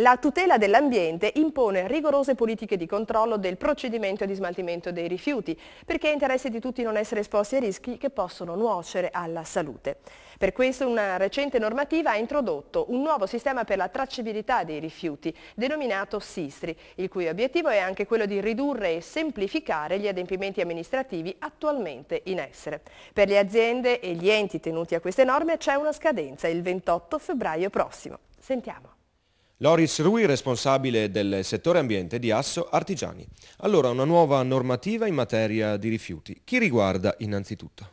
La tutela dell'ambiente impone rigorose politiche di controllo del procedimento di smaltimento dei rifiuti, perché è interesse di tutti non essere esposti a rischi che possono nuocere alla salute. Per questo una recente normativa ha introdotto un nuovo sistema per la tracciabilità dei rifiuti, denominato SISTRI, il cui obiettivo è anche quello di ridurre e semplificare gli adempimenti amministrativi attualmente in essere. Per le aziende e gli enti tenuti a queste norme c'è una scadenza il 28 febbraio prossimo. Sentiamo. Loris Rui, responsabile del settore ambiente di Asso Artigiani. Allora, una nuova normativa in materia di rifiuti. Chi riguarda innanzitutto?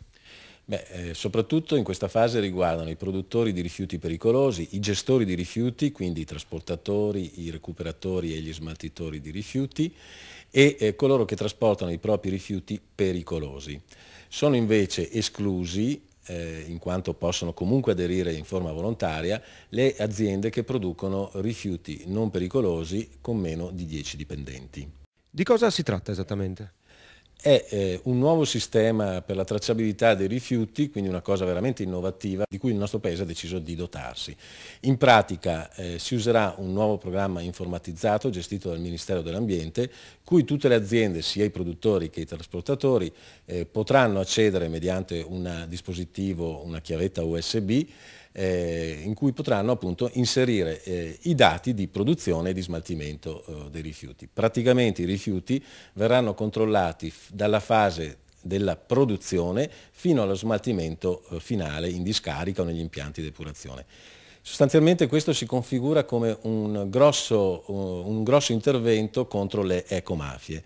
Beh, eh, soprattutto in questa fase riguardano i produttori di rifiuti pericolosi, i gestori di rifiuti, quindi i trasportatori, i recuperatori e gli smaltitori di rifiuti e eh, coloro che trasportano i propri rifiuti pericolosi. Sono invece esclusi eh, in quanto possono comunque aderire in forma volontaria, le aziende che producono rifiuti non pericolosi con meno di 10 dipendenti. Di cosa si tratta esattamente? è eh, un nuovo sistema per la tracciabilità dei rifiuti, quindi una cosa veramente innovativa di cui il nostro Paese ha deciso di dotarsi. In pratica eh, si userà un nuovo programma informatizzato gestito dal Ministero dell'Ambiente, cui tutte le aziende, sia i produttori che i trasportatori, eh, potranno accedere mediante un dispositivo, una chiavetta USB, eh, in cui potranno appunto inserire eh, i dati di produzione e di smaltimento eh, dei rifiuti. Praticamente i rifiuti verranno controllati dalla fase della produzione fino allo smaltimento eh, finale in discarica o negli impianti di depurazione. Sostanzialmente questo si configura come un grosso, eh, un grosso intervento contro le ecomafie.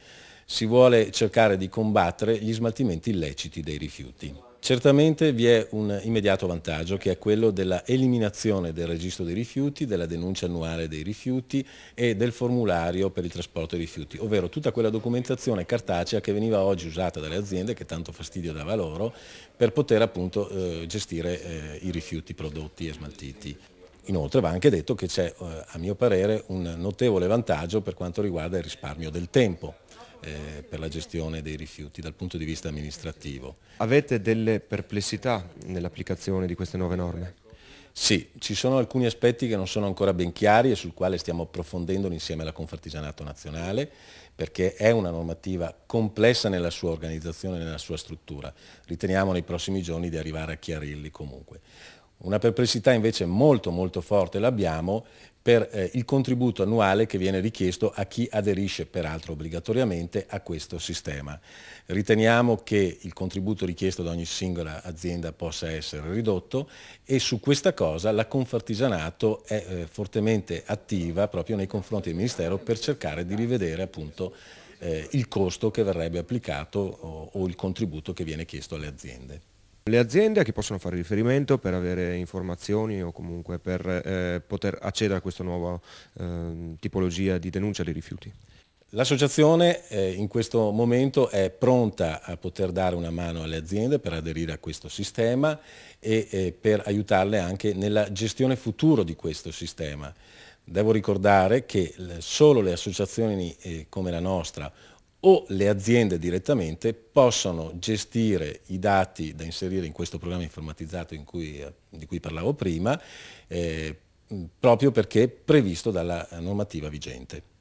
Si vuole cercare di combattere gli smaltimenti illeciti dei rifiuti. Certamente vi è un immediato vantaggio che è quello della eliminazione del registro dei rifiuti, della denuncia annuale dei rifiuti e del formulario per il trasporto dei rifiuti, ovvero tutta quella documentazione cartacea che veniva oggi usata dalle aziende, che tanto fastidio dava loro, per poter appunto eh, gestire eh, i rifiuti prodotti e smaltiti. Inoltre va anche detto che c'è, eh, a mio parere, un notevole vantaggio per quanto riguarda il risparmio del tempo eh, per la gestione dei rifiuti dal punto di vista amministrativo. Avete delle perplessità nell'applicazione di queste nuove norme? Sì, ci sono alcuni aspetti che non sono ancora ben chiari e sul quale stiamo approfondendo insieme alla Confartigianato Nazionale perché è una normativa complessa nella sua organizzazione e nella sua struttura. Riteniamo nei prossimi giorni di arrivare a chiarirli comunque. Una perplessità invece molto molto forte l'abbiamo per eh, il contributo annuale che viene richiesto a chi aderisce peraltro obbligatoriamente a questo sistema. Riteniamo che il contributo richiesto da ogni singola azienda possa essere ridotto e su questa cosa la Confartigianato è eh, fortemente attiva proprio nei confronti del Ministero per cercare di rivedere appunto eh, il costo che verrebbe applicato o, o il contributo che viene chiesto alle aziende. Le aziende a chi possono fare riferimento per avere informazioni o comunque per eh, poter accedere a questa nuova eh, tipologia di denuncia dei rifiuti? L'associazione eh, in questo momento è pronta a poter dare una mano alle aziende per aderire a questo sistema e eh, per aiutarle anche nella gestione futuro di questo sistema. Devo ricordare che solo le associazioni eh, come la nostra o le aziende direttamente possono gestire i dati da inserire in questo programma informatizzato in cui, eh, di cui parlavo prima, eh, proprio perché previsto dalla normativa vigente.